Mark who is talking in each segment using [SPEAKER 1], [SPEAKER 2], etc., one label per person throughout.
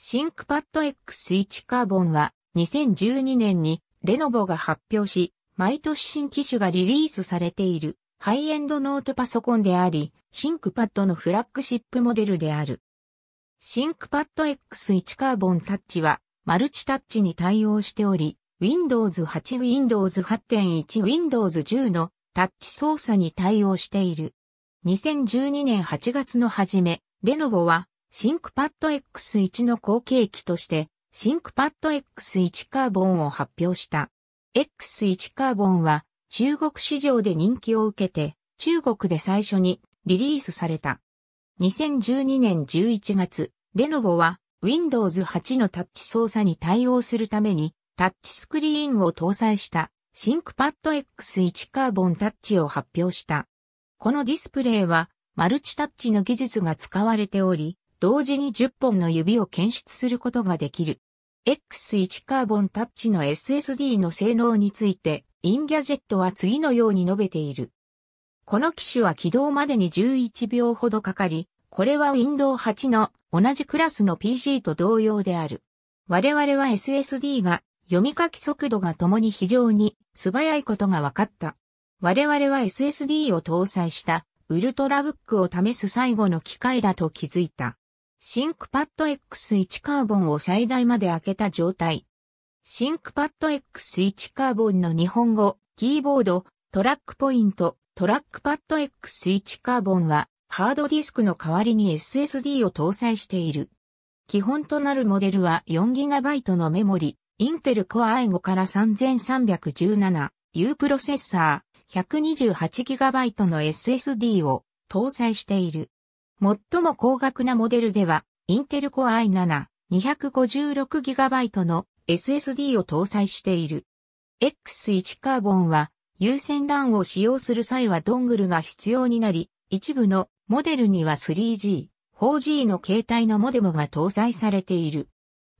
[SPEAKER 1] シンクパッド X1 カーボンは2012年にレノボが発表し、毎年新機種がリリースされているハイエンドノートパソコンであり、シンクパッドのフラッグシップモデルである。シンクパッド X1 カーボンタッチはマルチタッチに対応しており、Windows 8、Windows 8.1、Windows 10のタッチ操作に対応している。2012年8月の初め、レノボはシンクパッド X1 の後継機として、シンクパッド X1 カーボンを発表した。X1 カーボンは中国市場で人気を受けて、中国で最初にリリースされた。2012年11月、レノボは Windows 8のタッチ操作に対応するために、タッチスクリーンを搭載したシンクパッド X1 カーボンタッチを発表した。このディスプレイはマルチタッチの技術が使われており、同時に10本の指を検出することができる。X1 カーボンタッチの SSD の性能について、インギャジェットは次のように述べている。この機種は起動までに11秒ほどかかり、これは Windows 8の同じクラスの PC と同様である。我々は SSD が読み書き速度が共に非常に素早いことが分かった。我々は SSD を搭載したウルトラブックを試す最後の機会だと気づいた。シンクパッド X1 カーボンを最大まで開けた状態。シンクパッド X1 カーボンの日本語、キーボード、トラックポイント、トラックパッド X1 カーボンは、ハードディスクの代わりに SSD を搭載している。基本となるモデルは 4GB のメモリ、インテルコア i5 から 3317U プロセッサー 128GB の SSD を搭載している。最も高額なモデルでは、インテルコ i7 256GB の SSD を搭載している。X1 カーボンは、有線 LAN を使用する際はドングルが必要になり、一部のモデルには 3G、4G の携帯のモデムが搭載されている。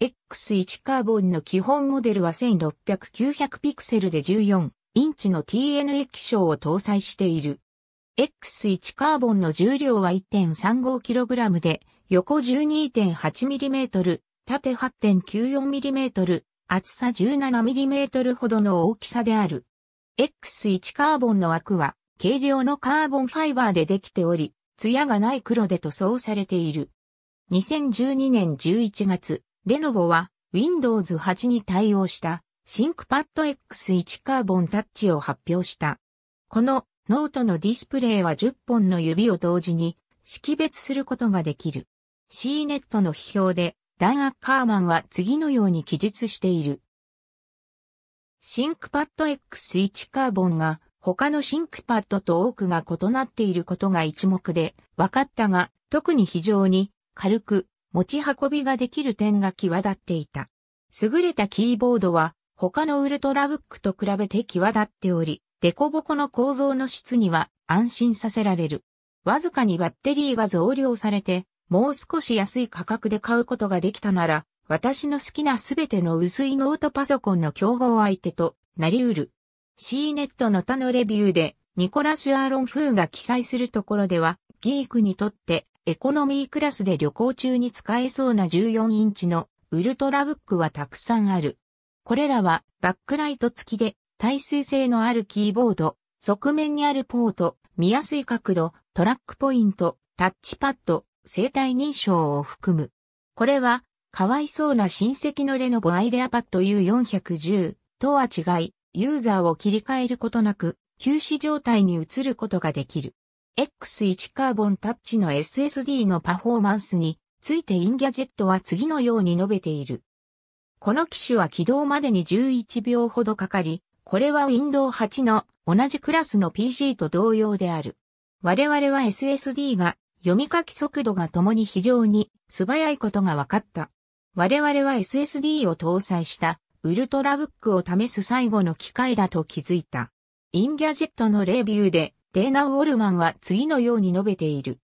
[SPEAKER 1] X1 カーボンの基本モデルは1600-900ピクセルで14インチの TN 液晶を搭載している。X1 カーボンの重量は 1.35kg で、横 12.8mm、縦 8.94mm、厚さ 17mm ほどの大きさである。X1 カーボンの枠は、軽量のカーボンファイバーでできており、艶がない黒で塗装されている。2012年11月、レノボは Windows 8に対応した ThinkPad X1 カーボンタッチを発表した。このノートのディスプレイは10本の指を同時に識別することができる。C ネットの批評で、ダン・アッカーマンは次のように記述している。シンクパッド X1 カーボンが他のシンクパッドと多くが異なっていることが一目で分かったが、特に非常に軽く持ち運びができる点が際立っていた。優れたキーボードは他のウルトラブックと比べて際立っており、ボコの構造の質には安心させられる。わずかにバッテリーが増量されて、もう少し安い価格で買うことができたなら、私の好きなすべての薄いノートパソコンの競合相手となり得る。C ネットの他のレビューで、ニコラス・アーロン・フーが記載するところでは、ギークにとってエコノミークラスで旅行中に使えそうな14インチのウルトラブックはたくさんある。これらはバックライト付きで耐水性のあるキーボード、側面にあるポート、見やすい角度、トラックポイント、タッチパッド、生体認証を含む。これは、かわいそうな親戚のレノボアイデアパッド U410 とは違い、ユーザーを切り替えることなく、休止状態に移ることができる。X1 カーボンタッチの SSD のパフォーマンスについてインギャジェットは次のように述べている。この機種は起動までに11秒ほどかかり、これは Windows 8の同じクラスの PC と同様である。我々は SSD が読み書き速度が共に非常に素早いことが分かった。我々は SSD を搭載したウルトラブックを試す最後の機会だと気づいた。インギャジェットのレビューでデーナ・ウォルマンは次のように述べている。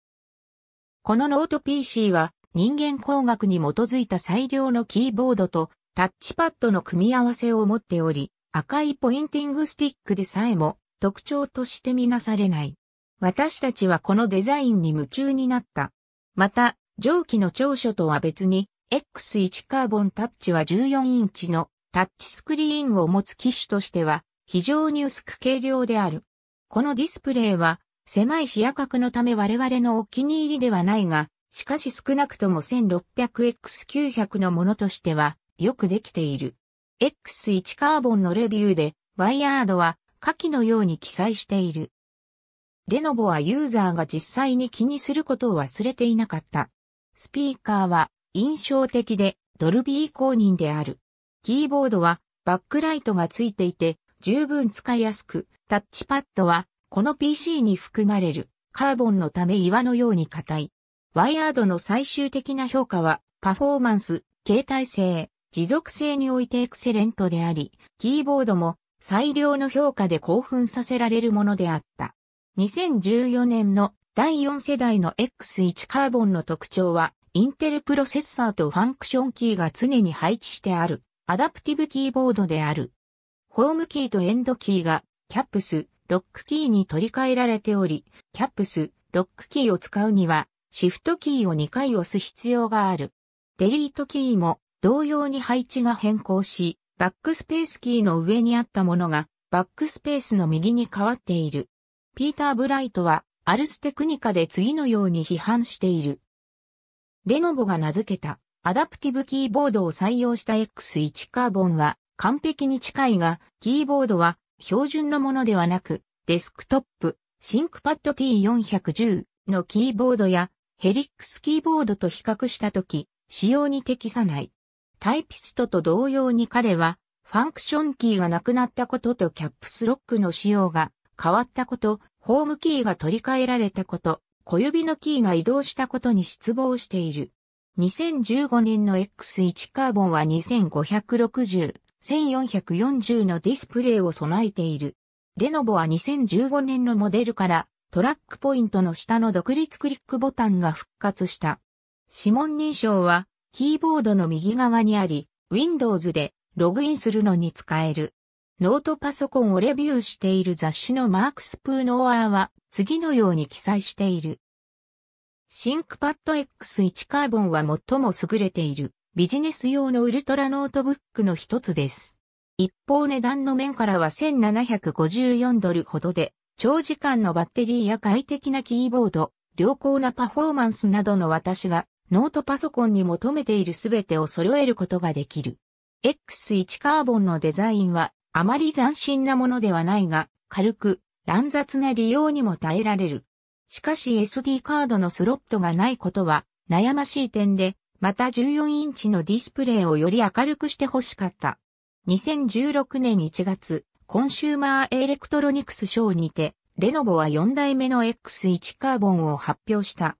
[SPEAKER 1] このノート PC は人間工学に基づいた最良のキーボードとタッチパッドの組み合わせを持っており、赤いポインティングスティックでさえも特徴としてみなされない。私たちはこのデザインに夢中になった。また、蒸気の長所とは別に、X1 カーボンタッチは14インチのタッチスクリーンを持つ機種としては非常に薄く軽量である。このディスプレイは狭い視野角のため我々のお気に入りではないが、しかし少なくとも 1600X900 のものとしてはよくできている。X1 カーボンのレビューで、ワイヤードは下記のように記載している。レノボはユーザーが実際に気にすることを忘れていなかった。スピーカーは印象的でドルビー公認である。キーボードはバックライトがついていて十分使いやすく、タッチパッドはこの PC に含まれるカーボンのため岩のように硬い。ワイヤードの最終的な評価はパフォーマンス、携帯性、持続性においてエクセレントであり、キーボードも最良の評価で興奮させられるものであった。2014年の第4世代の X1 カーボンの特徴は、インテルプロセッサーとファンクションキーが常に配置してある、アダプティブキーボードである。ホームキーとエンドキーが、キャップス、ロックキーに取り替えられており、キャップス、ロックキーを使うには、シフトキーを2回押す必要がある。デリートキーも、同様に配置が変更し、バックスペースキーの上にあったものが、バックスペースの右に変わっている。ピーター・ブライトは、アルステクニカで次のように批判している。レノボが名付けた、アダプティブキーボードを採用した X1 カーボンは、完璧に近いが、キーボードは、標準のものではなく、デスクトップ、シンクパッド T410 のキーボードや、ヘリックスキーボードと比較したとき、使用に適さない。タイピストと同様に彼は、ファンクションキーがなくなったこととキャップスロックの仕様が変わったこと、ホームキーが取り替えられたこと、小指のキーが移動したことに失望している。2015年の X1 カーボンは2560、1440のディスプレイを備えている。レノボは2015年のモデルからトラックポイントの下の独立クリックボタンが復活した。指紋認証はキーボードの右側にあり、Windows でログインするのに使える。ノートパソコンをレビューしている雑誌のマークスプーノーアーは次のように記載している。シンク n ッ p a d X1 カーボンは最も優れているビジネス用のウルトラノートブックの一つです。一方値段の面からは1754ドルほどで、長時間のバッテリーや快適なキーボード、良好なパフォーマンスなどの私がノートパソコンに求めているすべてを揃えることができる。X1 カーボンのデザインはあまり斬新なものではないが、軽く乱雑な利用にも耐えられる。しかし SD カードのスロットがないことは悩ましい点で、また14インチのディスプレイをより明るくして欲しかった。2016年1月、コンシューマーエレクトロニクスショーにて、レノボは4代目の X1 カーボンを発表した。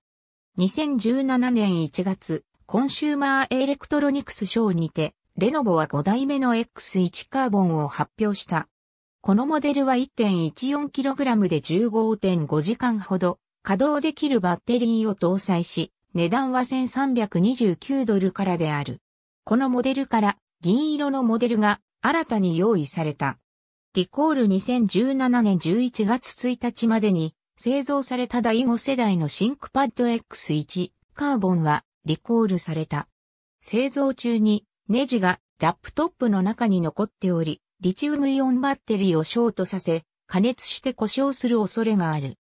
[SPEAKER 1] 2017年1月、コンシューマーエレクトロニクスショーにて、レノボは5代目の X1 カーボンを発表した。このモデルは 1.14kg で15.5時間ほど稼働できるバッテリーを搭載し、値段は1329ドルからである。このモデルから銀色のモデルが新たに用意された。リコール2017年11月1日までに製造された第5世代のシンクパッド X1 カーボンはリコールされた。製造中にネジがラップトップの中に残っており、リチウムイオンバッテリーをショートさせ、加熱して故障する恐れがある。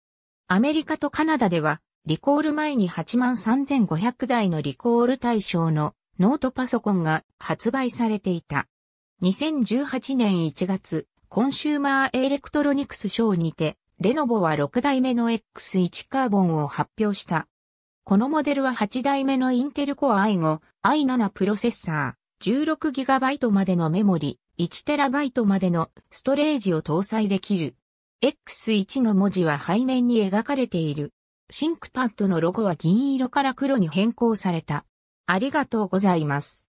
[SPEAKER 1] アメリカとカナダでは、リコール前に83,500台のリコール対象のノートパソコンが発売されていた。2018年1月、コンシューマーエレクトロニクスショーにて、レノボは6代目の X1 カーボンを発表した。このモデルは8代目のインテルコア i5、i7 プロセッサー、16GB までのメモリ、1TB までのストレージを搭載できる。X1 の文字は背面に描かれている。シンクパッドのロゴは銀色から黒に変更された。ありがとうございます。